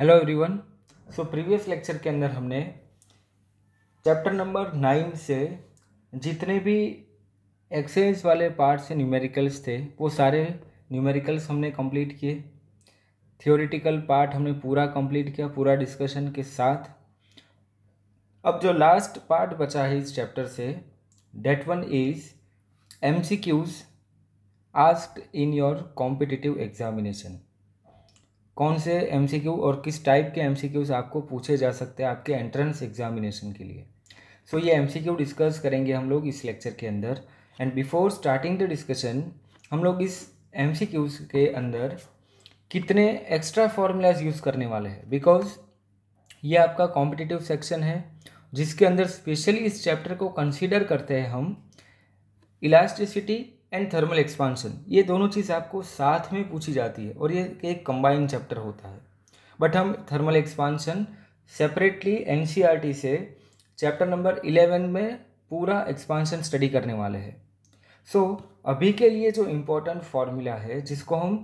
Hello everyone so previous lecture के अंदर हमने चैप्टर नंबर नाइन से जितने भी एक्सेस वाले पार्ट से न्यूमेरिकल्स थे वो सारे न्यूमेरिकल्स हमने कंप्लीट किए थियोरिटिकल पार्ट हमने पूरा कंप्लीट किया पूरा डिस्कशन के साथ अब जो लास्ट पार्ट बचा है इस चैप्टर से that one is M C Qs ask in your competitive examination कौन से एम और किस टाइप के एम आपको पूछे जा सकते हैं आपके एंट्रेंस एग्जामिनेशन के लिए सो so, ये एम डिस्कस करेंगे हम लोग इस लेक्चर के अंदर and before starting the discussion हम लोग इस एम के अंदर कितने एक्स्ट्रा फॉर्मूलाज यूज़ करने वाले हैं बिकॉज ये आपका कॉम्पिटिटिव सेक्शन है जिसके अंदर स्पेशली इस चैप्टर को कंसिडर करते हैं हम इलास्टिसिटी एंड थर्मल एक्सपांशन ये दोनों चीज़ आपको साथ में पूछी जाती है और ये एक कंबाइन चैप्टर होता है बट हम थर्मल एक्सपांशन सेपरेटली एन से चैप्टर नंबर इलेवन में पूरा एक्सपांशन स्टडी करने वाले हैं सो so, अभी के लिए जो इम्पोर्टेंट फार्मूला है जिसको हम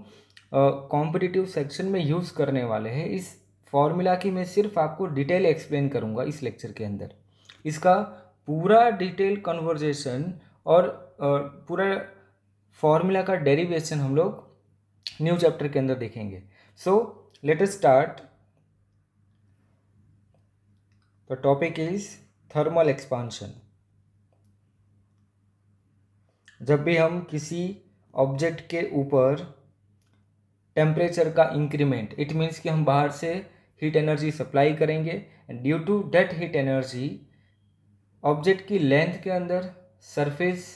कॉम्पिटिटिव uh, सेक्शन में यूज़ करने वाले हैं इस फार्मूला की मैं सिर्फ आपको डिटेल एक्सप्लेन करूँगा इस लेक्चर के अंदर इसका पूरा डिटेल कन्वर्जेशन और पूरा फॉर्मूला का डेरिवेशन हम लोग न्यू चैप्टर के अंदर देखेंगे so let us start the topic is thermal expansion जब भी हम किसी ऑब्जेक्ट के ऊपर टेम्परेचर का इंक्रीमेंट इट मीन्स कि हम बाहर से हीट एनर्जी सप्लाई करेंगे and due to that heat energy object की लेंथ के अंदर सरफेस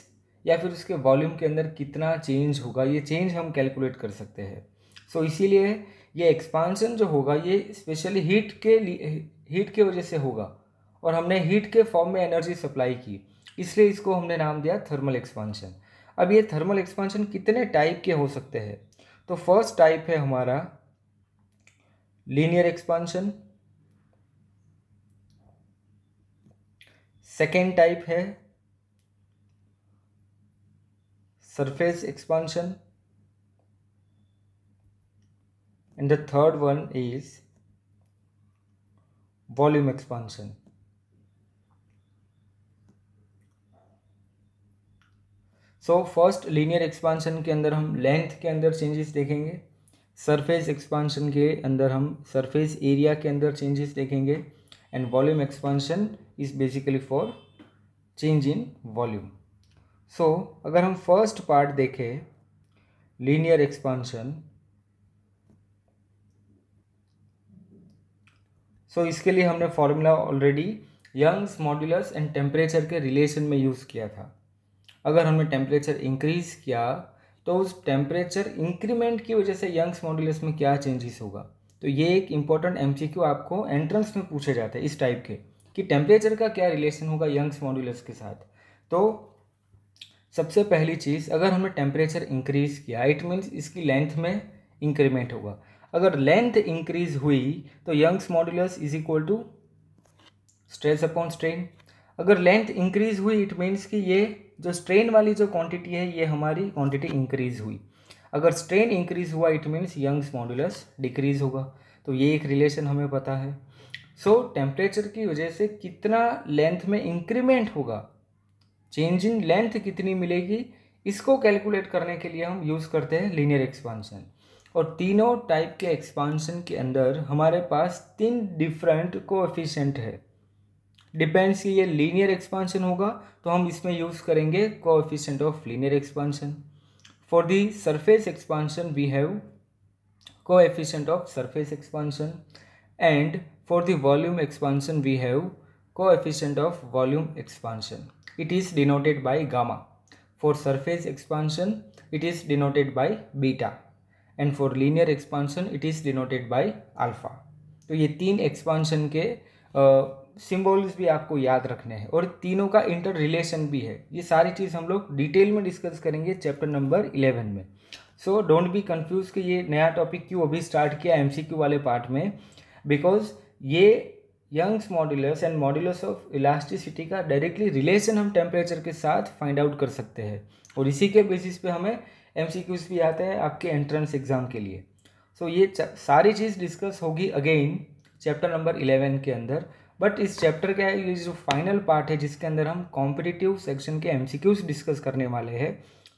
या फिर उसके वॉल्यूम के अंदर कितना चेंज होगा ये चेंज हम कैलकुलेट कर सकते हैं सो so, इसीलिए ये एक्सपांशन जो होगा ये स्पेशली हीट के हीट के वजह से होगा और हमने हीट के फॉर्म में एनर्जी सप्लाई की इसलिए इसको हमने नाम दिया थर्मल एक्सपांशन अब ये थर्मल एक्सपांशन कितने टाइप के हो सकते हैं तो फर्स्ट टाइप है हमारा लीनियर एक्सपांशन सेकेंड टाइप है surface expansion and the third one is volume expansion so first linear expansion के अंदर हम लेंथ के अंदर चेंजेस देखेंगे सरफेस एक्सपांशन के अंदर हम सरफेस एरिया के अंदर चेंजेस देखेंगे and volume expansion is basically for change in volume so so, अगर हम फर्स्ट पार्ट देखें लीनियर एक्सपांशन सो इसके लिए हमने formula already Young's modulus and temperature के रिलेशन में यूज़ किया था अगर हमने टेम्परेचर इंक्रीज़ किया तो उस टेम्परेचर इंक्रीमेंट की वजह से यंग्स मॉड्यूलस में क्या चेंजेस होगा तो ये एक इंपॉर्टेंट एम आपको एंट्रेंस में पूछे जाते हैं इस टाइप के कि टेम्परेचर का क्या रिलेशन होगा यंग्स मॉड्यूलस के साथ तो सबसे पहली चीज़ अगर हमने टेम्परेचर इंक्रीज़ किया इट मीन्स इसकी लेंथ में इंक्रीमेंट होगा अगर लेंथ इंक्रीज हुई तो Young's modulus is equal to stress upon strain अगर लेंथ इंक्रीज हुई इट मीन्स कि ये जो स्ट्रेन वाली जो क्वांटिटी है ये हमारी क्वांटिटी इंक्रीज हुई अगर स्ट्रेन इंक्रीज हुआ it means Young's modulus decrease होगा तो ये एक रिलेशन हमें पता है सो so, टेम्परेचर की वजह से कितना लेंथ में इंक्रीमेंट होगा चेंज इन लेंथ कितनी मिलेगी इसको कैलकुलेट करने के लिए हम यूज़ करते हैं लीनियर एक्सपांशन और तीनों टाइप के एक्सपांशन के अंदर हमारे पास तीन डिफरेंट कोएफिशिएंट है डिपेंड्स कि ये लीनियर एक्सपांशन होगा तो हम इसमें यूज़ करेंगे coefficient of linear expansion for the surface expansion we have coefficient of surface expansion and for volume expansion we have को coefficient of volume expansion it is denoted by gamma. For surface expansion, it is denoted by beta. And for linear expansion it is denoted by alpha तो ये तीन expansion के symbols भी आपको याद रखने हैं और तीनों का इंटर रिलेशन भी है ये सारी चीज़ हम लोग डिटेल में डिस्कस करेंगे चैप्टर नंबर इलेवन में सो डोंट बी कन्फ्यूज़ कि ये नया टॉपिक क्यों अभी स्टार्ट किया एमसीक्यू वाले पार्ट में बिकॉज ये Young's modulus and modulus of elasticity का डायरेक्टली रिलेशन हम टेम्परेचर के साथ फाइंड आउट कर सकते हैं और इसी के बेसिस पे हमें एम भी आते हैं आपके एंट्रेंस एग्ज़ाम के लिए सो so, ये सारी चीज़ डिस्कस होगी अगेन चैप्टर नंबर इलेवन के अंदर बट इस चैप्टर का ये जो फाइनल पार्ट है जिसके अंदर हम कॉम्पिटिटिव सेक्शन के एम डिस्कस करने वाले हैं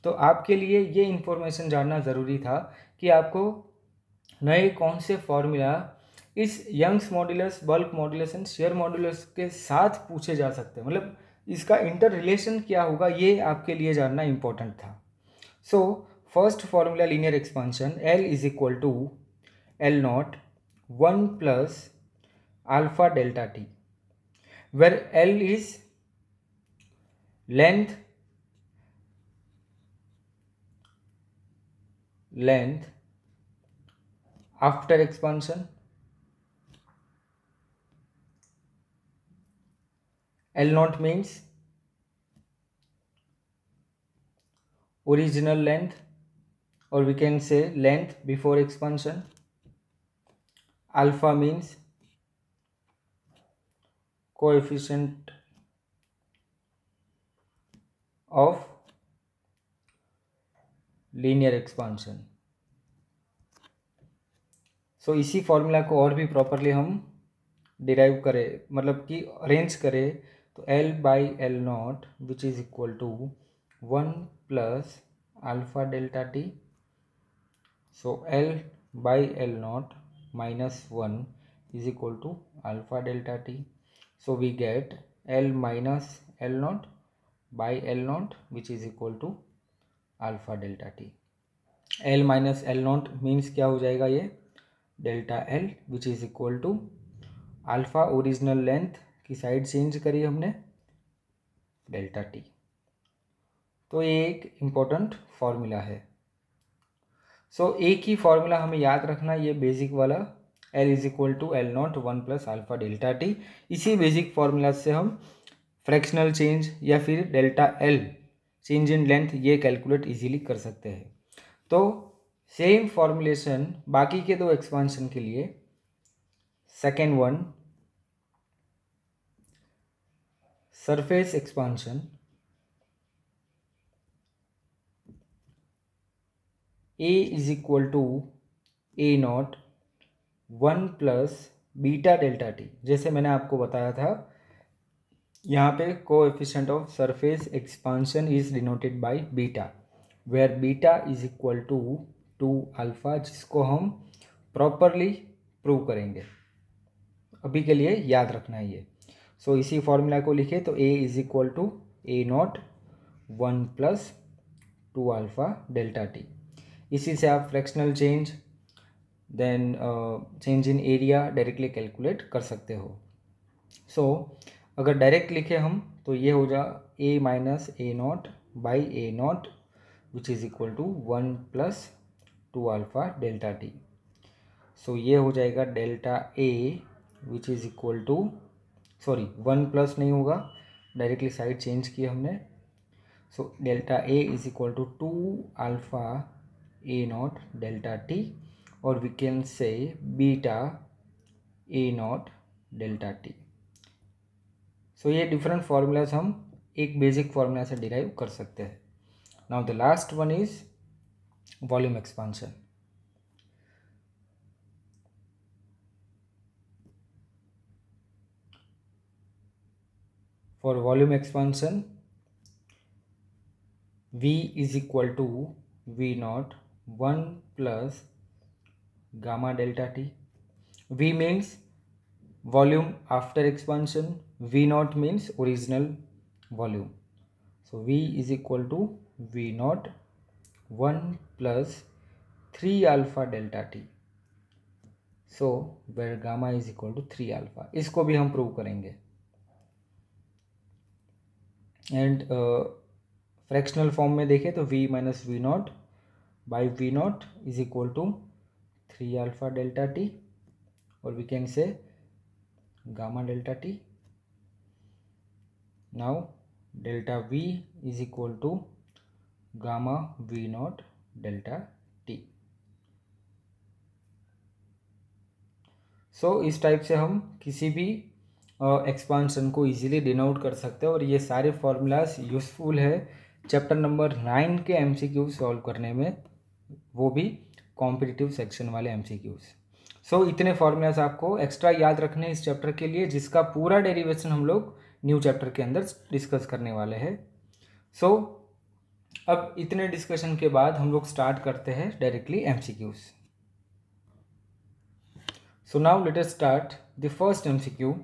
तो आपके लिए ये इन्फॉर्मेशन जानना ज़रूरी था कि आपको नए कौन से फॉर्मूला इस Young's modulus bulk modulus and shear modulus के साथ पूछे जा सकते हैं मतलब इसका इंटर रिलेशन क्या होगा ये आपके लिए जानना इम्पोर्टेंट था so first formula linear expansion L is equal to L naught one plus alpha delta T where L is length length after expansion L naught means original length or we can say length before expansion. Alpha means coefficient of linear expansion. So so, इसी formula को और भी properly हम derive करें मतलब कि arrange करें तो L by L naught which is equal to one plus alpha delta T so L by L naught minus one is equal to alpha delta T so we get L minus L naught by L naught which is equal to alpha delta T L minus L naught means क्या हो जाएगा ये delta L which is equal to alpha original length की side change करी हमने delta T तो ये एक इम्पोर्टेंट फॉर्मूला है सो so, एक ही फॉर्मूला हमें याद रखना ये बेसिक वाला L is equal to L naught one plus alpha delta T इसी बेसिक फार्मूला से हम फ्रैक्शनल चेंज या फिर delta L change in length ये कैलकुलेट इजीली कर सकते हैं तो सेम फॉर्मुलेशन बाकी के दो एक्सपांशन के लिए second one surface expansion A is equal to A naught one plus beta delta T जैसे मैंने आपको बताया था यहाँ पे coefficient of surface expansion is denoted by beta where beta is equal to two alpha जिसको हम properly prove करेंगे अभी के लिए याद रखना है ये सो so, इसी फॉर्मूला को लिखे तो A is equal to A naught one plus two alpha delta T इसी से आप fractional change then change in area directly calculate कर सकते हो सो so, अगर डायरेक्ट लिखे हम तो ये हो जा A minus A naught by A naught which is equal to one plus two alpha delta T so ये हो जाएगा delta A which is equal to sorry one plus नहीं होगा डायरेक्टली साइड चेंज किए हमने so delta A is equal to two alpha A naught delta T और we can say beta A naught delta T so ये different formulas हम एक basic formula से derive कर सकते हैं now the last one is volume expansion for volume expansion v is equal to v naught 1 plus gamma delta t v means volume after expansion v naught means original volume so v is equal to v naught 1 plus 3 alpha delta t so where gamma is equal to 3 alpha इसको भी हम prove करेंगे and fractional form में देखें तो V minus V naught by V naught is equal to three alpha delta T और we can say gamma delta T now delta V is equal to gamma V naught delta T so इस type से हम किसी भी expansion को easily denote कर सकते हैं और ये सारे फार्मूलाज यूज़फुल है चैप्टर नंबर नाइन के एमसीक्यू सॉल्व करने में वो भी कॉम्पिटिटिव सेक्शन वाले एमसीक्यूज़ सो so, इतने फॉर्मूलाज आपको एक्स्ट्रा याद रखने इस चैप्टर के लिए जिसका पूरा डेरिवेशन हम लोग न्यू चैप्टर के अंदर डिस्कस करने वाले हैं सो so, अब इतने डिस्कशन के बाद हम लोग स्टार्ट करते हैं directly M C Qs so now let start the first M C Q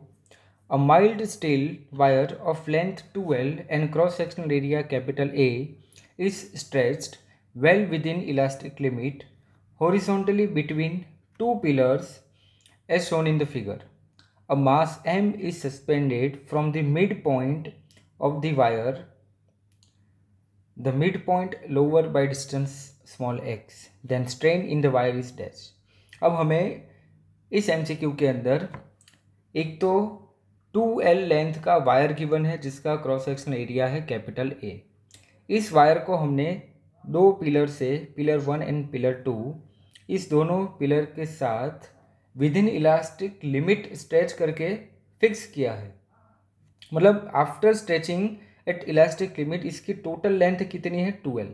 A mild steel wire of length 2L and cross-sectional area capital A is stretched well within elastic limit horizontally between two pillars as shown in the figure. A mass M is suspended from the midpoint of the wire, the midpoint lower by distance small x, then strain in the wire is dash. अब हमें इस M के अंदर एक तो two L length का wire given है जिसका क्रॉस सेक्शन एरिया है कैपिटल ए इस वायर को हमने दो पिलर से pillar one and pillar two इस दोनों पिलर के साथ within elastic limit stretch करके फिक्स किया है मतलब after stretching at elastic limit इसकी टोटल लेंथ कितनी है एल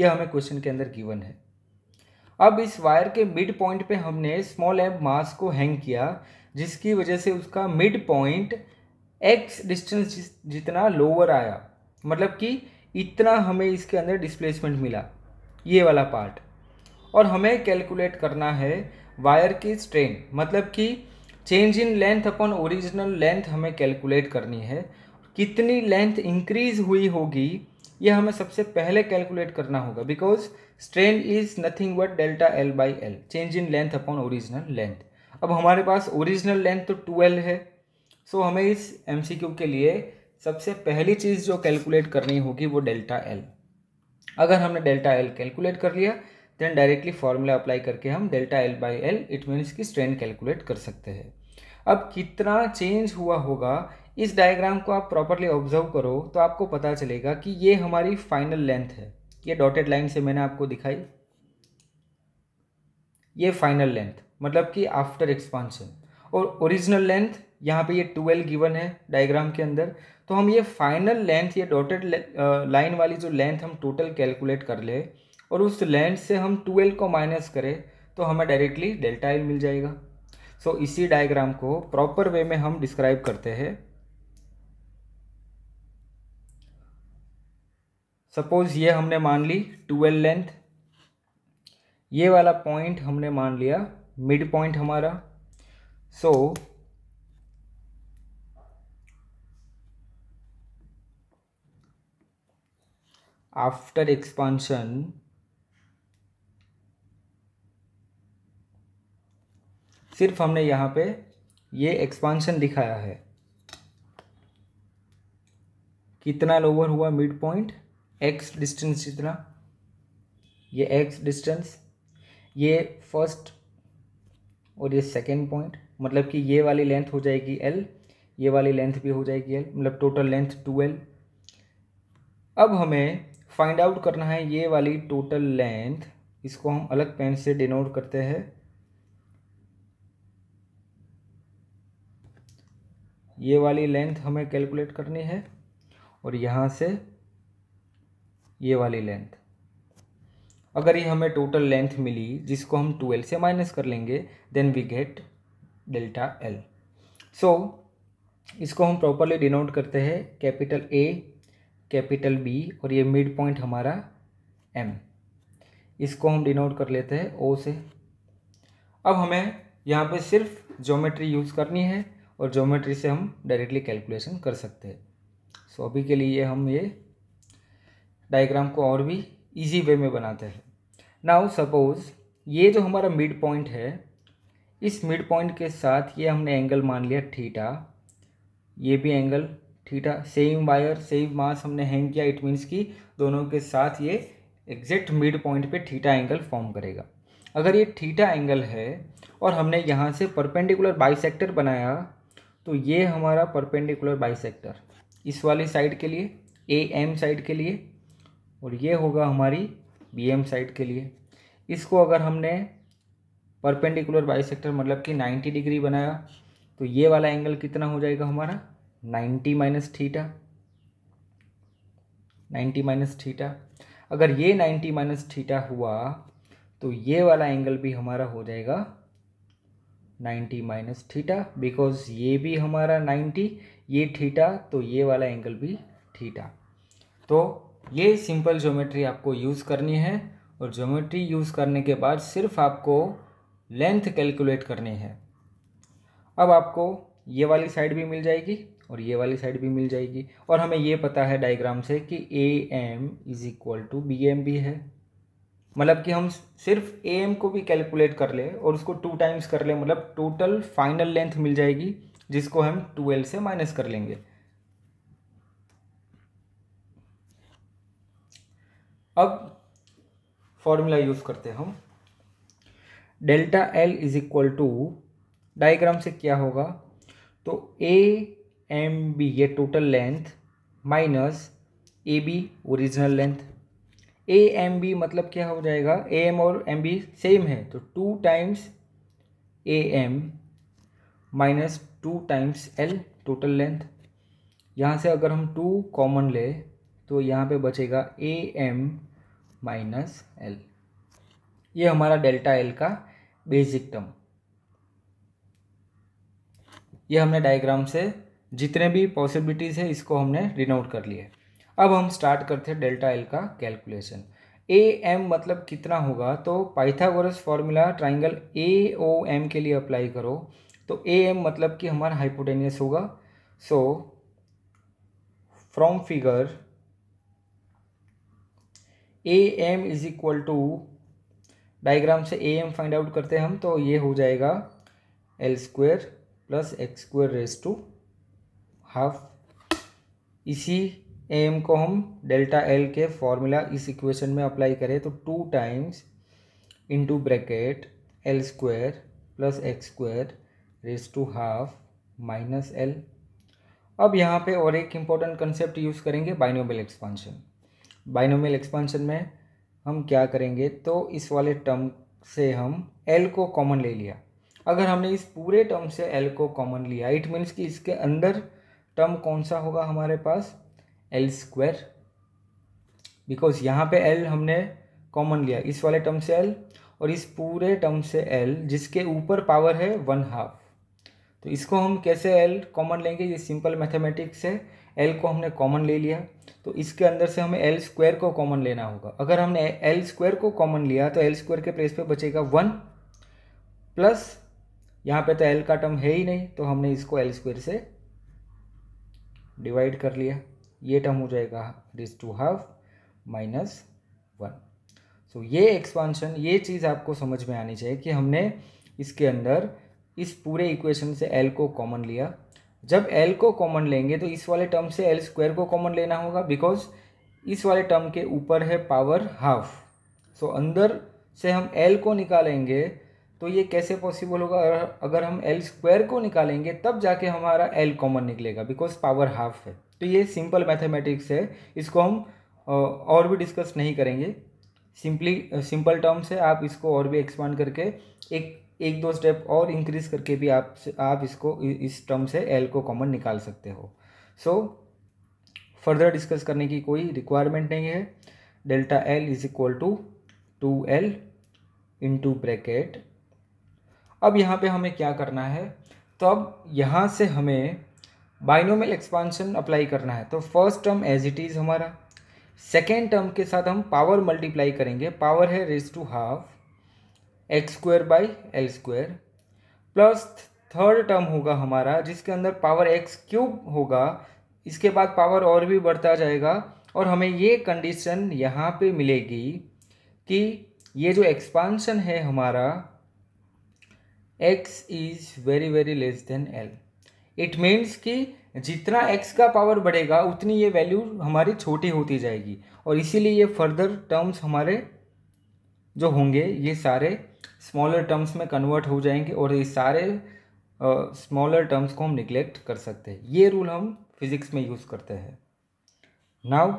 ये हमें क्वेश्चन के अंदर गिवन है अब इस वायर के मिड पॉइंट पे हमने स्मॉल एब मास को हैंग किया जिसकी वजह से उसका मिड पॉइंट एक्स डिस्टेंस जितना लोअर आया मतलब कि इतना हमें इसके अंदर डिस्प्लेसमेंट मिला ये वाला पार्ट और हमें कैलकुलेट करना है वायर की स्ट्रेन मतलब कि change in length upon original length हमें कैलकुलेट करनी है कितनी लेंथ इंक्रीज हुई होगी ये हमें सबसे पहले कैलकुलेट करना होगा because strain is nothing but delta L by L change in length upon original length अब हमारे पास ओरिजिनल लेंथ तो ट्वेल्व है सो हमें इस एम के लिए सबसे पहली चीज़ जो कैलकुलेट करनी होगी वो डेल्टा एल अगर हमने डेल्टा एल कैलकुलेट कर लिया देन डायरेक्टली फार्मूला अप्लाई करके हम delta L by L it means की स्ट्रेंथ कैलकुलेट कर सकते हैं अब कितना चेंज हुआ होगा इस डायग्राम को आप प्रॉपरली ऑब्जर्व करो तो आपको पता चलेगा कि ये हमारी फाइनल लेंथ है ये डॉटेड लाइन से मैंने आपको दिखाई ये फाइनल लेंथ मतलब कि आफ्टर एक्सपांशन और ओरिजिनल लेंथ यहाँ पे ये ट्वेल्व गिवन है डायग्राम के अंदर तो हम ये फाइनल लेंथ ये डॉटेड लाइन वाली जो लेंथ हम टोटल कैलकुलेट कर ले और उस लेंथ से हम ट्वेल्व को माइनस करें तो हमें डायरेक्टली डेल्टा एल मिल जाएगा सो so, इसी डायग्राम को प्रॉपर वे में हम डिस्क्राइब करते हैं सपोज ये हमने मान ली ट्वेल्व लेंथ ये वाला पॉइंट हमने मान लिया मिड पॉइंट हमारा सो so, आफ्टर एक्सपांशन सिर्फ हमने यहाँ पे ये एक्सपांशन दिखाया है कितना लोअर हुआ मिड पॉइंट एक्स डिस्टेंस जितना ये एक्स डिस्टेंस ये फर्स्ट और ये सेकेंड पॉइंट मतलब कि ये वाली लेंथ हो जाएगी एल ये वाली लेंथ भी हो जाएगी एल मतलब टोटल लेंथ टू एल अब हमें फाइंड आउट करना है ये वाली टोटल लेंथ इसको हम अलग पेन से डिनोट करते हैं ये वाली लेंथ हमें कैलकुलेट करनी है और यहाँ से ये वाली लेंथ अगर ये हमें टोटल लेंथ मिली जिसको हम टू से माइनस कर लेंगे then we get delta L so इसको हम प्रॉपरली डिनोट करते हैं कैपिटल ए कैपिटल बी और ये मिड पॉइंट हमारा एम इसको हम डिनोट कर लेते हैं ओ से अब हमें यहाँ पे सिर्फ ज्योमेट्री यूज़ करनी है और ज्योमेट्री से हम डायरेक्टली कैलकुलेशन कर सकते हैं सो so, अभी के लिए हम ये डायग्राम को और भी ईजी वे में बनाते हैं नाउ सपोज़ ये जो हमारा मिड पॉइंट है इस मिड पॉइंट के साथ ये हमने एंगल मान लिया थीटा ये भी angle theta same wire same mass हमने हैंग किया इट मीन्स कि दोनों के साथ ये एग्जैक्ट मिड पॉइंट पे थीटा एंगल फॉर्म करेगा अगर ये थीटा एंगल है और हमने यहाँ से परपेंडिकुलर बाइसेक्टर बनाया तो ये हमारा परपेंडिकुलर बाइसेक्टर इस वाली साइड के लिए ए एम साइड के लिए और ये होगा हमारी बी एम साइड के लिए इसको अगर हमने परपेंडिकुलर बाइसेक्टर मतलब कि 90 डिग्री बनाया तो ये वाला एंगल कितना हो जाएगा हमारा 90 माइनस थीटा 90 माइनस थीटा अगर ये 90 माइनस थीटा हुआ तो ये वाला एंगल भी हमारा हो जाएगा 90 माइनस थीटा बिकॉज ये भी हमारा 90 ये थीटा तो ये वाला एंगल भी थीटा तो ये सिंपल ज्योमेट्री आपको यूज़ करनी है और ज्योमेट्री यूज़ करने के बाद सिर्फ आपको लेंथ कैलकुलेट करनी है अब आपको ये वाली साइड भी मिल जाएगी और ये वाली साइड भी मिल जाएगी और हमें ये पता है डायग्राम से कि A M is equal to B M भी है मतलब कि हम सिर्फ ए एम को भी कैलकुलेट कर ले और उसको टू टाइम्स कर ले मतलब टोटल फाइनल लेंथ मिल जाएगी जिसको हम टूएल्व से माइनस कर लेंगे अब फॉर्मूला यूज़ करते हैं हम delta L is equal to diagram से क्या होगा तो ए एम बी ये total length minus A B original length A M B मतलब क्या हो जाएगा ए एम और एम बी सेम है तो two times A M minus two times L total length यहाँ से अगर हम टू कॉमन ले तो यहाँ पे बचेगा ए एम माइनस एल ये हमारा डेल्टा एल का बेसिक टर्म ये हमने डायग्राम से जितने भी पॉसिबिलिटीज़ है इसको हमने डिनोट कर लिए अब हम स्टार्ट करते हैं डेल्टा एल का कैलकुलेशन ए एम मतलब कितना होगा तो Pythagoras formula triangle A O M के लिए अप्लाई करो तो ए एम मतलब कि हमारा हाइपोटेनियस होगा so from figure A M is equal to diagram से ए एम फाइंड आउट करते हैं हम तो ये हो जाएगा L square plus X square raise to half इसी एम को हम डेल्टा एल के फॉर्मूला इस इक्वेशन में अप्लाई करें तो two times into bracket L square plus X square raise to half minus L अब यहाँ पे और एक इम्पॉर्टेंट कंसेप्ट यूज़ करेंगे बाइनोबल एक्सपांशन बाइनोमियल एक्सपांशन में हम क्या करेंगे तो इस वाले टर्म से हम एल को कॉमन ले लिया अगर हमने इस पूरे टर्म से एल को कॉमन लिया इट मीन्स कि इसके अंदर टर्म कौन सा होगा हमारे पास एल स्क्वायर बिकॉज यहाँ पे एल हमने कॉमन लिया इस वाले टर्म से एल और इस पूरे टर्म से एल जिसके ऊपर पावर है वन हाफ तो इसको हम कैसे एल कॉमन लेंगे ये सिंपल मैथमेटिक्स है एल को हमने कॉमन ले लिया तो इसके अंदर से हमें एल स्क्वायर को कॉमन लेना होगा अगर हमने एल स्क्वायर को कॉमन लिया तो एल स्क्वायर के प्लेस पे बचेगा वन प्लस यहाँ पे तो एल का टर्म है ही नहीं तो हमने इसको एल स्क्वायर से डिवाइड कर लिया ये टर्म हो जाएगा raise to half minus one so ये एक्सपांशन ये चीज़ आपको समझ में आनी चाहिए कि हमने इसके अंदर इस पूरे इक्वेशन से एल को कॉमन लिया जब एल को कॉमन लेंगे तो इस वाले टर्म से एल स्क्वायर को कॉमन लेना होगा बिकॉज इस वाले टर्म के ऊपर है पावर हाफ सो अंदर से हम एल को निकालेंगे तो ये कैसे पॉसिबल होगा अगर हम एल स्क्वायर को निकालेंगे तब जाके हमारा एल कॉमन निकलेगा बिकॉज पावर हाफ है तो ये सिंपल मैथमेटिक्स है इसको हम और भी डिस्कस नहीं करेंगे सिंपली सिंपल टर्म से आप इसको और भी एक्सपांड करके एक एक दो स्टेप और इंक्रीज करके भी आप आप इसको इस टर्म से एल को कॉमन निकाल सकते हो सो फर्दर डिस्कस करने की कोई रिक्वायरमेंट नहीं है delta L is equal to two L into bracket अब यहाँ पे हमें क्या करना है तो अब यहाँ से हमें बाइनोमियल एक्सपांशन अप्लाई करना है तो first term as it is हमारा सेकेंड टर्म के साथ हम पावर मल्टीप्लाई करेंगे पावर है raise to half X square by L square plus third term होगा हमारा जिसके अंदर पावर एक्स क्यूब होगा इसके बाद पावर और भी बढ़ता जाएगा और हमें ये कंडीशन यहाँ पे मिलेगी कि ये जो एक्सपांशन है हमारा X is very very less than L it means कि जितना एक्स का पावर बढ़ेगा उतनी ये वैल्यू हमारी छोटी होती जाएगी और इसीलिए ये फर्दर टर्म्स हमारे जो होंगे ये सारे स्मॉलर टर्म्स में कन्वर्ट हो जाएंगे और ये सारे स्मॉलर टर्म्स को हम निग्लेक्ट कर सकते हैं ये रूल हम फिजिक्स में यूज़ करते हैं now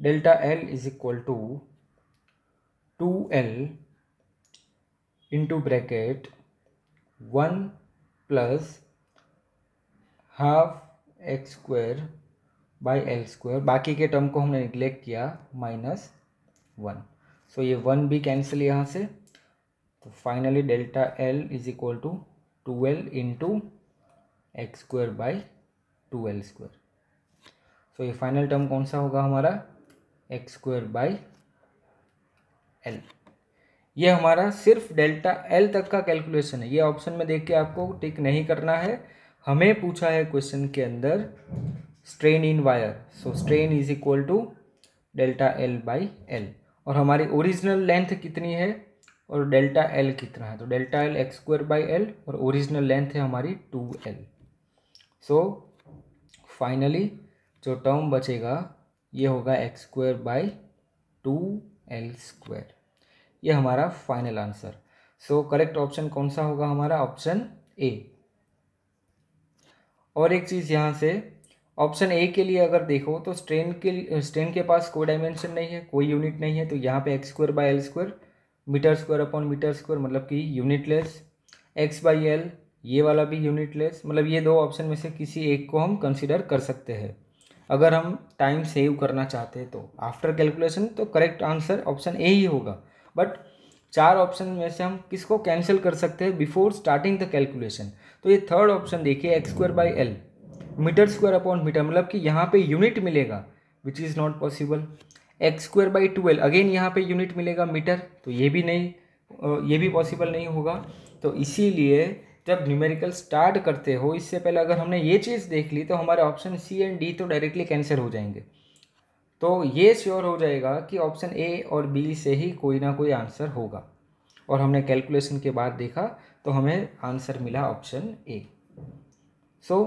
delta L is equal to two L into bracket one plus half X square by L square बाकी के टर्म को हमने निग्लेक्ट किया माइनस वन सो ये वन भी कैंसिल यहाँ से तो finally delta L is equal to two L into X square by two L square so ये फाइनल टर्म कौन सा होगा हमारा एक्स स्क्वायर बाई एल ये हमारा सिर्फ डेल्टा एल तक का कैलकुलेशन है ये ऑप्शन में देख के आपको टिक नहीं करना है हमें पूछा है क्वेश्चन के अंदर strain in wire so strain is equal to delta L by L और हमारी ओरिजिनल लेंथ कितनी है और डेल्टा एल कितना है तो delta L X square by L और ओरिजिनल लेंथ है हमारी टू एल सो फाइनली जो टर्म बचेगा ये होगा X square by two L square ये हमारा final answer so correct option कौन सा होगा हमारा ऑप्शन ए और एक चीज़ यहाँ से ऑप्शन ए के लिए अगर देखो तो स्ट्रेन के स्ट्रेन के पास कोई डायमेंशन नहीं है कोई यूनिट नहीं है तो यहाँ पे X square by L square meter square upon meter square मतलब कि यूनिटलेस एक्स बाई एल ये वाला भी यूनिटलेस मतलब ये दो ऑप्शन में से किसी एक को हम कंसिडर कर सकते हैं अगर हम टाइम सेव करना चाहते हैं तो आफ्टर कैलकुलेशन तो करेक्ट आंसर ऑप्शन ए ही होगा बट चार ऑप्शन में से हम किसको कैंसिल कर सकते हैं बिफोर स्टार्टिंग द कैलकुलेशन तो ये थर्ड ऑप्शन देखिए X square by L meter square upon meter मतलब कि यहाँ पे यूनिट मिलेगा which is not possible X square by twelve again यहाँ पे यूनिट मिलेगा मीटर तो ये भी नहीं ये भी पॉसिबल नहीं होगा तो इसीलिए जब न्यूमेरिकल स्टार्ट करते हो इससे पहले अगर हमने ये चीज़ देख ली तो हमारे ऑप्शन सी एंड डी तो डायरेक्टली कैंसिल हो जाएंगे तो ये श्योर हो जाएगा कि ऑप्शन ए और बी से ही कोई ना कोई आंसर होगा और हमने कैलकुलेशन के बाद देखा तो हमें आंसर मिला ऑप्शन ए सो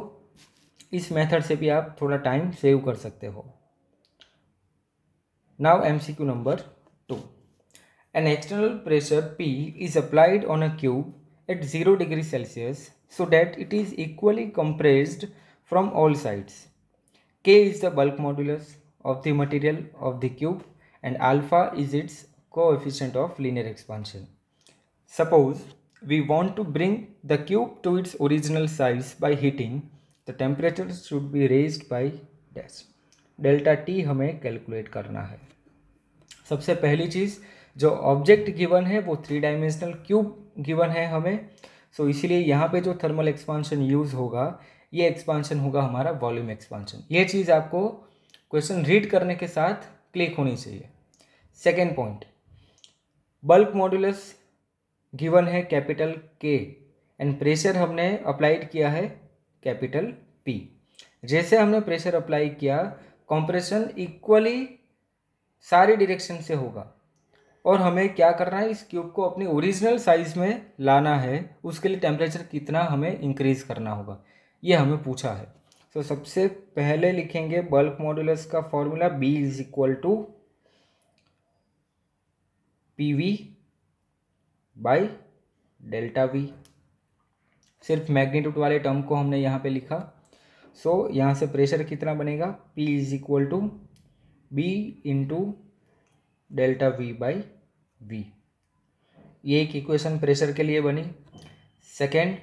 इस मेथड से भी आप थोड़ा टाइम सेव कर सकते हो now M C Q number two an external pressure P is applied on a cube at zero degree Celsius so that it is equally compressed from all sides K is the bulk modulus of the material of the cube and alpha is its coefficient of linear expansion suppose we want to bring the cube to its original size by heating तो temperature should be raised bye dash delta T हमें calculate करना है सबसे पहली चीज़ जो object given है वो three dimensional cube given है हमें सो so, इसलिए यहाँ पे जो थर्मल एक्सपांशन यूज़ होगा ये एक्सपांशन होगा हमारा वॉल्यूम एक्सपांशन ये चीज़ आपको क्वेश्चन रीड करने के साथ क्लिक होनी चाहिए second point bulk modulus given है कैपिटल के एंड प्रेशर हमने अप्लाइड किया है कैपिटल पी जैसे हमने प्रेशर अप्लाई किया कंप्रेशन इक्वली सारे डायरेक्शन से होगा और हमें क्या करना है इस क्यूब को अपनी ओरिजिनल साइज़ में लाना है उसके लिए टेम्परेचर कितना हमें इंक्रीज़ करना होगा ये हमें पूछा है तो so, सबसे पहले लिखेंगे बल्क मॉड्यूलस का formula B is equal to P V by delta V सिर्फ मैग्नीट्यूड वाले टर्म को हमने यहाँ पे लिखा सो so, यहाँ से प्रेशर कितना बनेगा P is equal to B into delta V by V ये एक इक्वेशन प्रेशर के लिए बनी सेकेंड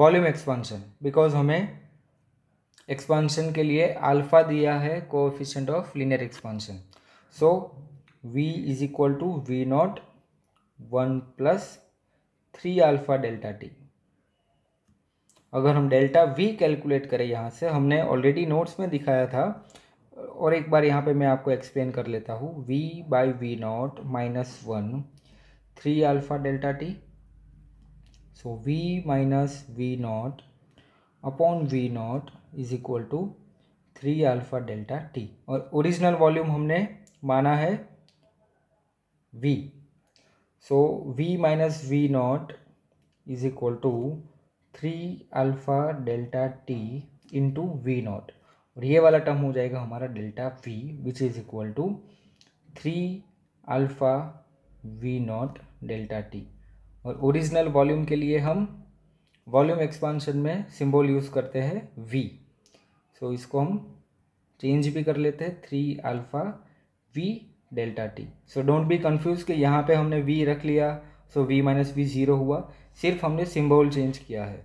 वॉल्यूम एक्सपांशन बिकॉज हमें एक्सपांशन के लिए अल्फा दिया है coefficient of linear expansion so v is equal to V naught one plus three alpha delta T अगर हम डेल्टा वी कैलकुलेट करें यहाँ से हमने ऑलरेडी नोट्स में दिखाया था और एक बार यहाँ पे मैं आपको एक्सप्लेन कर लेता हूँ V by V naught minus one three alpha delta T so V minus V naught upon V naught is equal to three alpha delta T और ओरिजिनल वॉल्यूम हमने माना है V so V minus V naught is equal to three alpha delta T into V naught और ये वाला term हो जाएगा हमारा delta V which is equal to three alpha V naught delta T और ओरिजिनल वॉल्यूम के लिए हम वॉल्यूम एक्सपांशन में सिंबल यूज़ करते हैं वी सो इसको हम चेंज भी कर लेते हैं three alpha V delta T so don't be confuse कि यहाँ पे हमने वी रख लिया सो v माइनस वी ज़ीरो हुआ सिर्फ हमने सिंबल चेंज किया है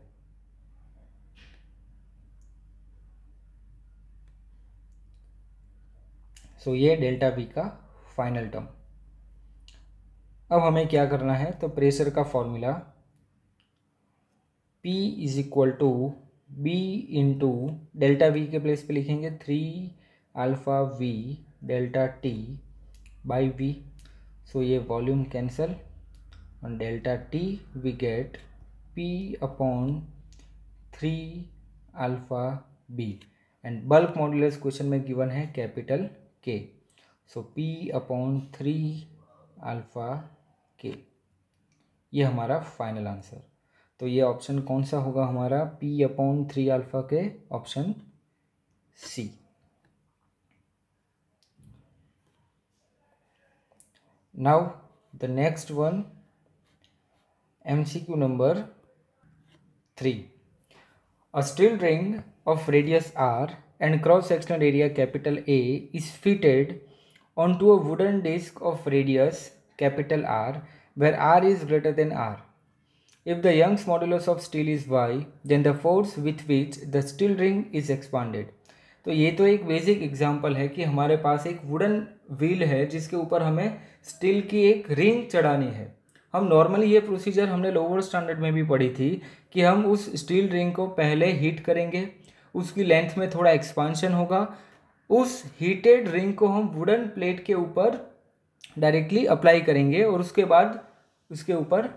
सो so, ये डेल्टा बी का फाइनल टर्म अब हमें क्या करना है तो प्रेशर का formula P is equal to B into delta V के प्लेस पे लिखेंगे three alpha V delta T by V so ये volume cancel on delta t we get p upon 3 alpha b and bulk modulus question में given है capital K so P upon three alpha K ये हमारा final answer तो ये option कौन सा होगा हमारा P upon three alpha K option C now the next one M C Q number three a steel ring of radius R and cross sectional area capital A is fitted on to a wooden disc of radius capital R where R is greater than R if the Young's modulus of steel is Y then the force with which the steel ring is expanded तो ये तो एक basic example है कि हमारे पास एक wooden wheel है जिसके ऊपर हमें स्टील की एक रिंग चढ़ानी है हम नॉर्मली ये प्रोसीजर हमने लोअर स्टैंडर्ड में भी पढ़ी थी कि हम उस स्टील रिंग को पहले हीट करेंगे उसकी लेंथ में थोड़ा एक्सपांशन होगा उस हीटेड रिंग को हम वुडन प्लेट के ऊपर डायरेक्टली अप्लाई करेंगे और उसके बाद उसके ऊपर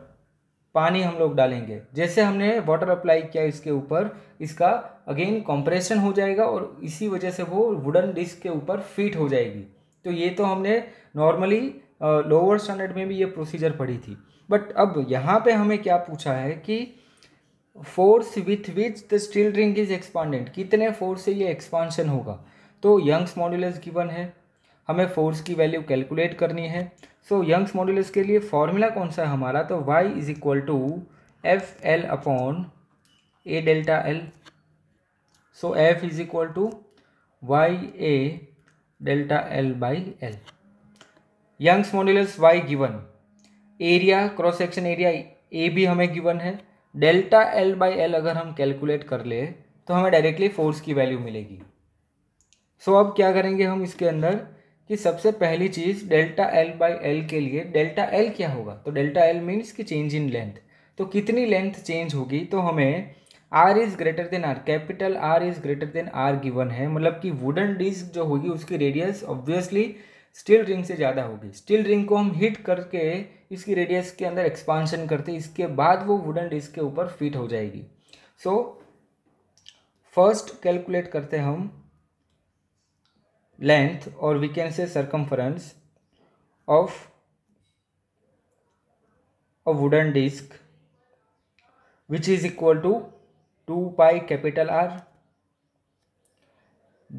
पानी हम लोग डालेंगे जैसे हमने वाटर अप्लाई किया इसके ऊपर इसका अगेन कंप्रेशन हो जाएगा और इसी वजह से वो वुडन डिस्क के ऊपर फिट हो जाएगी तो ये तो हमने नॉर्मली लोअर स्टैंडर्ड में भी ये प्रोसीजर पड़ी थी बट अब यहाँ पे हमें क्या पूछा है कि force with which the steel ring is expanded कितने फोर्स से ये एक्सपांशन होगा तो यंग्स मॉड्यूल्स गिवन है हमें फोर्स की वैल्यू कैलकुलेट करनी है सो यंग्स मॉड्यूल्स के लिए फॉर्मूला कौन सा है हमारा तो y is equal to F L upon A delta L so F is equal to Y A delta L by L Young's modulus Y given area cross section area A भी हमें given है delta L by L अगर हम calculate कर ले तो हमें directly force की वैल्यू मिलेगी सो so, अब क्या करेंगे हम इसके अंदर कि सबसे पहली चीज़ डेल्टा एल बाई एल के लिए डेल्टा एल क्या होगा तो डेल्टा एल मीन्स कि चेंज इन लेंथ तो कितनी लेंथ चेंज होगी तो हमें R is greater than R capital R is greater than R given है मतलब कि वुडन डिस्क जो होगी उसकी रेडियस ऑब्वियसली स्टील रिंग से ज़्यादा होगी स्टील रिंग को हम हीट करके इसकी रेडियस के अंदर एक्सपांशन करते इसके बाद वो वुडन डिस्क के ऊपर फिट हो जाएगी सो फर्स्ट कैलकुलेट करते हम लेंथ और we can say circumference of a wooden disc which is equal to two pi capital R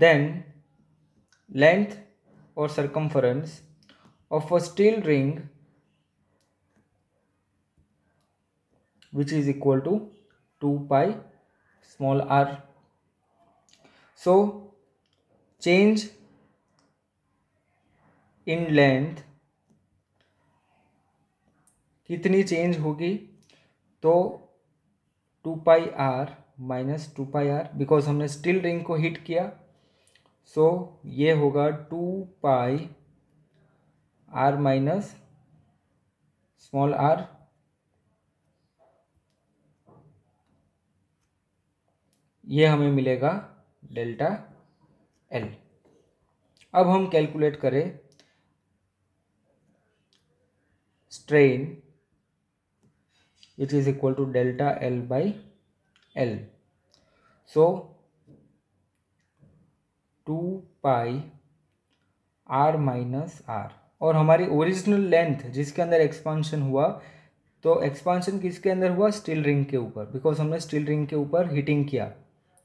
then length or circumference of a steel ring which is equal to 2 pi small r. So change in length कितनी change होगी तो 2 pi R minus two pi R because हमने steel ring को heat किया so so, ये होगा two pi R minus small R ये हमें मिलेगा डेल्टा एल अब हम कैलकुलेट करें strain it is equal to delta L by L so two pi R minus R और हमारी ओरिजिनल लेंथ जिसके अंदर एक्सपांशन हुआ तो एक्सपांशन किसके अंदर हुआ स्टील रिंग के ऊपर बिकॉज हमने स्टील रिंग के ऊपर हीटिंग किया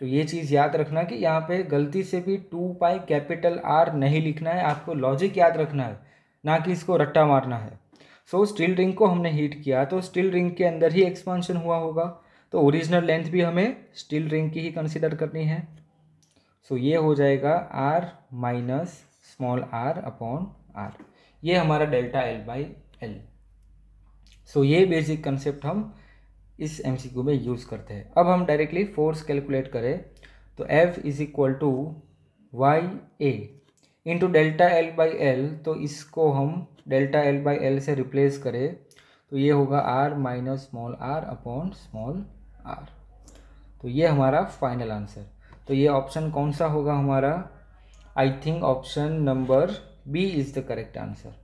तो ये चीज़ याद रखना कि यहाँ पे गलती से भी टू पाई कैपिटल आर नहीं लिखना है आपको लॉजिक याद रखना है ना कि इसको रट्टा मारना है सो स्टील रिंग को हमने हीट किया तो स्टील रिंग के अंदर ही एक्सपांशन हुआ होगा तो ओरिजिनल लेंथ भी हमें स्टील रिंग की ही कंसिडर करनी है सो ये हो जाएगा R minus small R upon R ये हमारा delta L by L so ये बेसिक कंसेप्ट हम इस क्यू में यूज़ करते हैं अब हम डायरेक्टली फोर्स कैलकुलेट करें तो F is equal to Y A into delta L by L तो इसको हम डेल्टा एल बाई एल से रिप्लेस करें तो ये होगा R minus small R upon small R तो ये हमारा फाइनल आंसर तो ये ऑप्शन कौन सा होगा हमारा I think option number B is the correct answer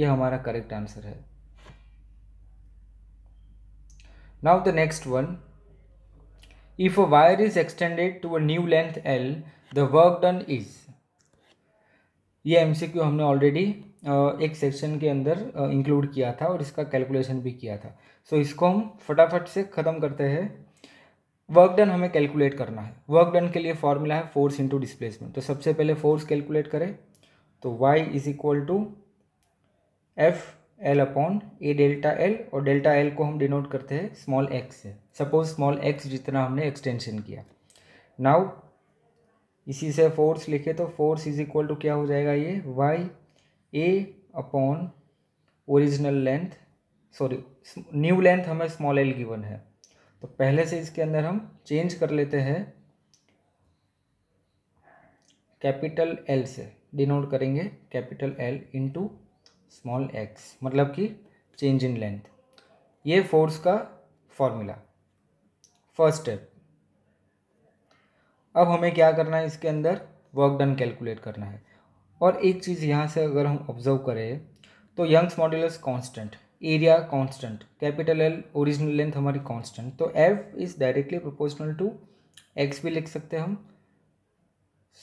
ये हमारा करेक्ट आंसर है now the next one if a wire is extended to a new length L the work done is ये एमसीक्यू हमने already एक section के अंदर include किया था और इसका कैलकुलेशन भी किया था सो so, इसको हम फटाफट से ख़त्म करते हैं वर्क डन हमें कैलकुलेट करना है वर्क डन के लिए फॉर्मूला है फोर्स इंटू डिस्प्लेसमेंट तो सबसे पहले फोर्स कैलकुलेट करें तो y is equal to F L upon A delta L और डेल्टा एल को हम डिनोट करते हैं स्मॉल एक्स से सपोज स्मॉल एक्स जितना हमने एक्सटेंशन किया नाउ इसी से फोर्स लिखे तो फोर्स इज इक्वल टू क्या हो जाएगा ये Y A upon original length sorry new length हमें स्मॉल एल गिवन है तो पहले से इसके अंदर हम चेंज कर लेते हैं कैपिटल एल से डिनोट करेंगे capital L into small X मतलब कि चेंज इन लेंथ ये फोर्स का फॉर्मूला फर्स्ट स्टेप अब हमें क्या करना है इसके अंदर वर्क डन कैलकुलेट करना है और एक चीज़ यहाँ से अगर हम ऑब्जर्व करें तो Young's modulus constant area constant capital L original length हमारी कांस्टेंट तो F is directly proportional to X भी लिख सकते हैं हम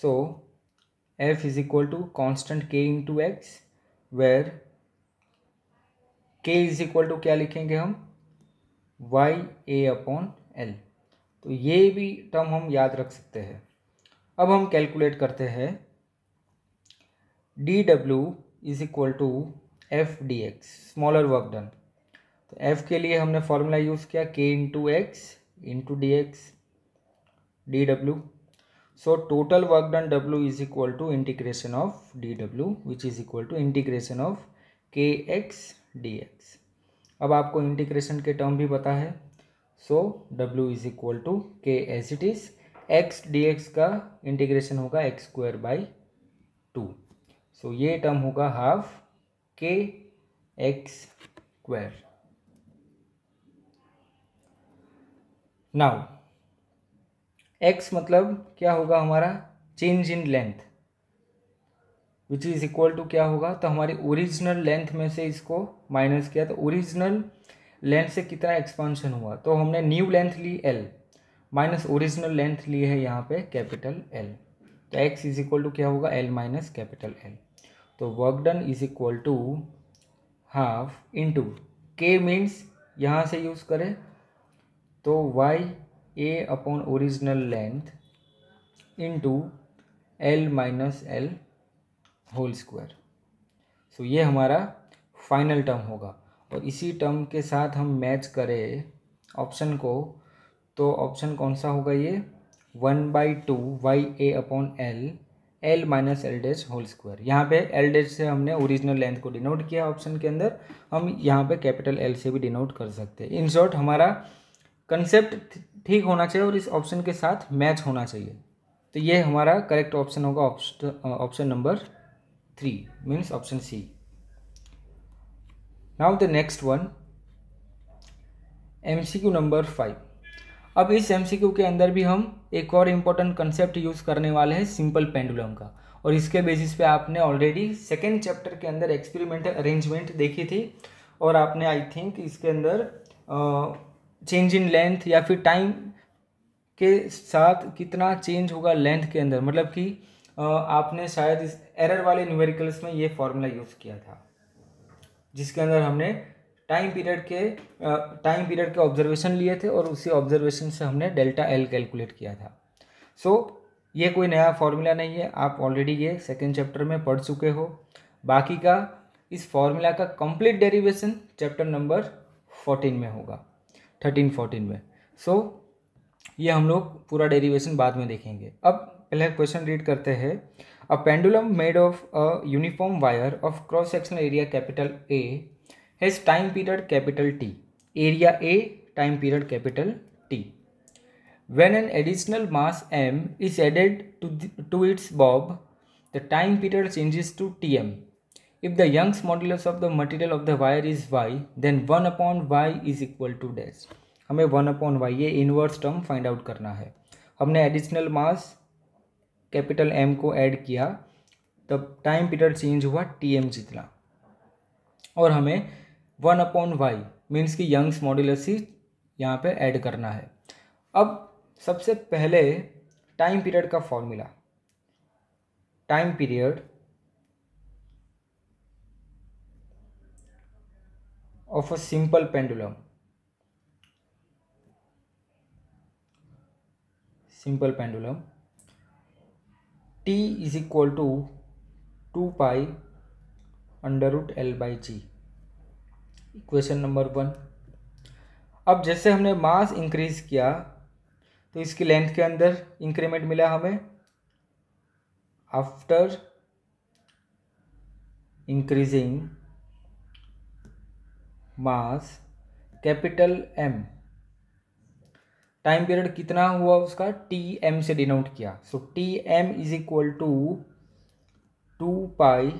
so F is equal to constant K into X where K is equal to क्या लिखेंगे हम वाई ए अपॉन एल तो ये भी टर्म हम याद रख सकते हैं अब हम कैलकुलेट करते हैं D W is equal to F D X smaller work done तो एफ के लिए हमने फॉर्मूला यूज़ किया K into X into D X D W so total work done W is equal to integration of D W which is equal to integration of K X D X अब आपको integration के term भी पता है so W is equal to K as it is x D X का integration होगा X square by two so ये term होगा हाफ के एक्स square. नाउ एक्स मतलब क्या होगा हमारा change in length which is equal to क्या होगा तो हमारी ओरिजिनल लेंथ में से इसको माइनस किया तो ओरिजिनल लेंथ से कितना एक्सपांशन हुआ तो हमने न्यू लेंथ ली एल माइनस ओरिजिनल लेंथ ली है यहाँ पे कैपिटल एल तो एक्स इज इक्वल टू क्या होगा एल माइनस कैपिटल एल तो work done is equal to half into K means यहाँ से यूज़ करें तो Y A upon original length into L minus L whole square so ये हमारा फाइनल टर्म होगा और इसी टर्म के साथ हम मैच करें ऑप्शन को तो ऑप्शन कौन सा होगा ये one by two Y A upon L L minus L dash whole square यहाँ पे एल डैश से हमने ओरिजिनल लेंथ को डिनोट किया ऑप्शन के अंदर हम यहाँ पे कैपिटल एल से भी डिनोट कर सकते हैं इन शॉर्ट हमारा कंसेप्ट ठीक होना चाहिए और इस ऑप्शन के साथ मैच होना चाहिए तो ये हमारा करेक्ट ऑप्शन होगा option number three means option C now the next one M C Q number five अब इस एम के अंदर भी हम एक और इम्पोर्टेंट कंसेप्ट यूज़ करने वाले हैं सिंपल पेंडुलम का और इसके बेसिस पे आपने ऑलरेडी सेकेंड चैप्टर के अंदर एक्सपेरिमेंटल अरेंजमेंट देखी थी और आपने आई थिंक इसके अंदर चेंज इन लेंथ या फिर टाइम के साथ कितना चेंज होगा लेंथ के अंदर मतलब कि आपने शायद इस एरर वाले न्यूमेरिकल्स में ये फॉर्मूला यूज़ किया था जिसके अंदर हमने टाइम पीरियड के टाइम पीरियड के ऑब्जर्वेशन लिए थे और उसी ऑब्जर्वेशन से हमने डेल्टा एल कैलकुलेट किया था सो so, ये कोई नया फॉर्मूला नहीं है आप ऑलरेडी ये सेकेंड चैप्टर में पढ़ चुके हो बाकी का इस फॉर्मूला का complete derivation chapter number fourteen में होगा थर्टीन फोर्टीन में सो so, ये हम लोग पूरा डेरिवेशन बाद में देखेंगे अब पहले क्वेश्चन रीड करते हैं a pendulum made of a uniform wire of cross sectional area capital A his time period capital T area A time period capital T when an additional mass m is added to the, to its bob the time period changes to Tm if the Young's modulus of the material of the wire is y, then one upon Y is equal to dash हमें one upon Y ये inverse term find out करना है हमने additional mass capital M को add किया तब time period change हुआ T M जितना और हमें वन अपॉन वाई मीन्स कि यंग्स मॉड्यूलस ही यहाँ पे ऐड करना है अब सबसे पहले टाइम पीरियड का formula time period of a simple pendulum simple pendulum T is equal to two pi under root L by G question number one अब जैसे हमने मास इंक्रीज किया तो इसकी लेंथ के अंदर इंक्रीमेंट मिला हमें after increasing mass capital M time period कितना हुआ उसका टी एम से डिनोट किया so T M is equal to two pi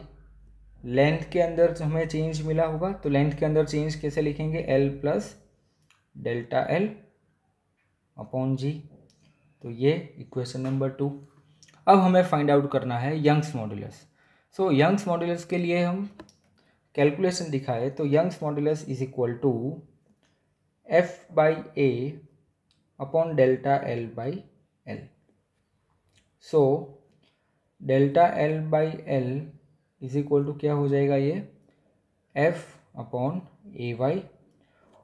length के अंदर हमें चेंज मिला होगा तो लेंथ के अंदर चेंज कैसे लिखेंगे L plus delta L upon G तो ये इक्वेशन नंबर टू अब हमें फाइंड आउट करना है Young's modulus so Young's modulus के लिए हम कैलकुलेशन दिखाए तो Young's modulus is equal to F by A upon delta L by L so delta L by L is equal to क्या हो जाएगा ये एफ अपॉन ए वाई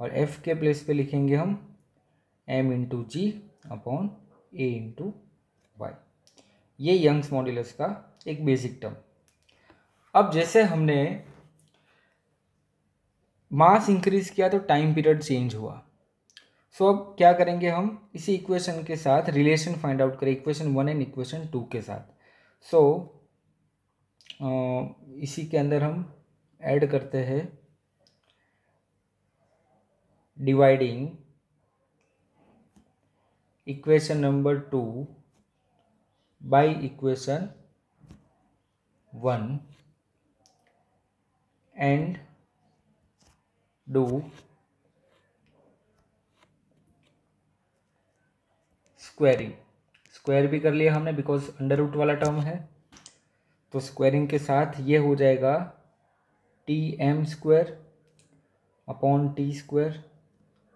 और एफ के प्लेस पे लिखेंगे हम M into G upon A into Y ये यंग्स मॉड्यूलस का एक बेसिक टर्म अब जैसे हमने मास इंक्रीज किया तो टाइम पीरियड चेंज हुआ सो so, अब क्या करेंगे हम इसी इक्वेशन के साथ रिलेशन फाइंड आउट करें equation one and equation two के साथ सो so, इसी के अंदर हम ऐड करते हैं dividing equation number two by equation one and do squaring square भी कर लिया हमने बिकॉज अंडर रूट वाला टर्म है तो स्क्वायरिंग के साथ ये हो जाएगा T M square upon T square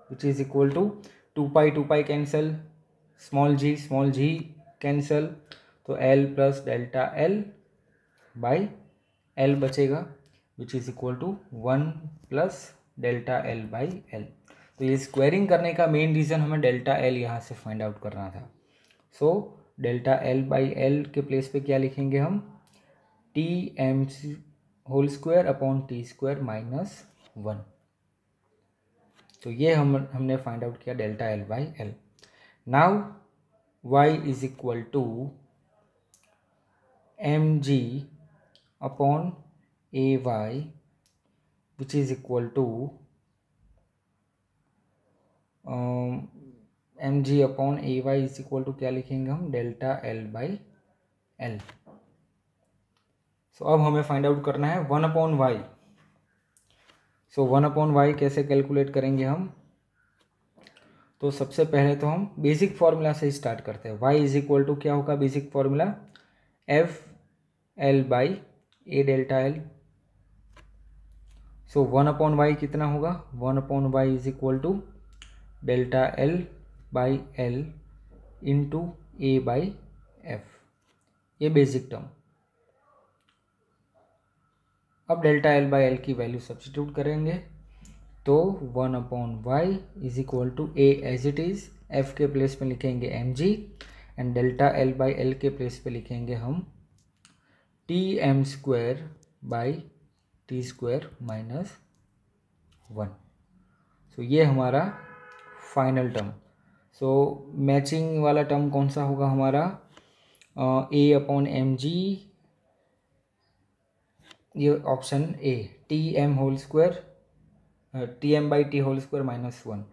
which is equal to two pi two pi cancel small G small G cancel तो L plus delta L by L बचेगा which is equal to one plus delta L by L तो ये squaring करने का main reason हमें delta L यहाँ से find out करना था so delta L by L के प्लेस पे क्या लिखेंगे हम T M whole square upon T square minus one तो ये हम हमने फाइंड आउट किया delta L by L now Y is equal to M G upon A Y which is equal to M G upon A Y is equal to क्या लिखेंगे हम delta L by L so अब हमें find out करना है one upon Y so one upon Y कैसे calculate करेंगे हम तो सबसे पहले तो हम बेसिक फार्मूला से स्टार्ट करते हैं वाई इज इक्वल टू क्या होगा basic formula F L by A delta L so one upon Y कितना होगा one upon Y is equal to delta L by L into A by F ये basic term अब delta L by L की value substitute करेंगे तो one upon Y is equal to A as it is F के place में लिखेंगे M G and delta L by L के place पे लिखेंगे हम T M square by T square minus one so ये हमारा फाइनल टर्म सो मैचिंग वाला टर्म कौन सा होगा हमारा ए अपॉन एम जी ये option A T M whole square T M by T whole square minus one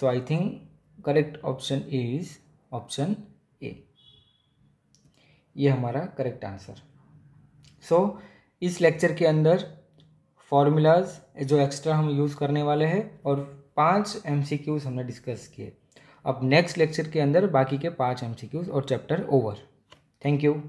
so I think correct option A is option A ये हमारा correct answer so इस lecture के अंदर formulas जो extra हम use करने वाले हैं और पांच एमसीक्यूज हमने डिस्कस किए अब नेक्स्ट लेक्चर के अंदर बाकी के पांच एमसीक्यूज और चैप्टर ओवर थैंक यू